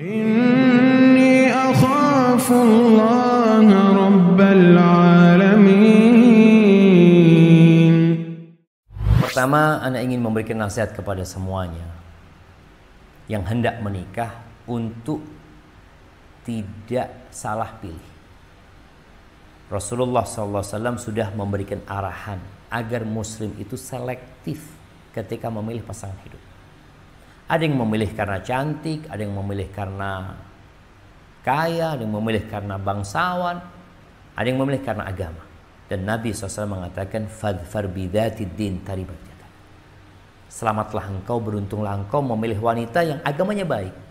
Pertama, Anda ingin memberikan nasihat kepada semuanya yang hendak menikah untuk tidak salah pilih. Rasulullah SAW sudah memberikan arahan agar muslim itu selektif ketika memilih pasangan hidup. Ada yang memilih karena cantik, ada yang memilih karena kaya, ada yang memilih karena bangsawan, ada yang memilih karena agama. Dan Nabi SAW mengatakan, Fadfar din taribat Selamatlah engkau, beruntunglah engkau memilih wanita yang agamanya baik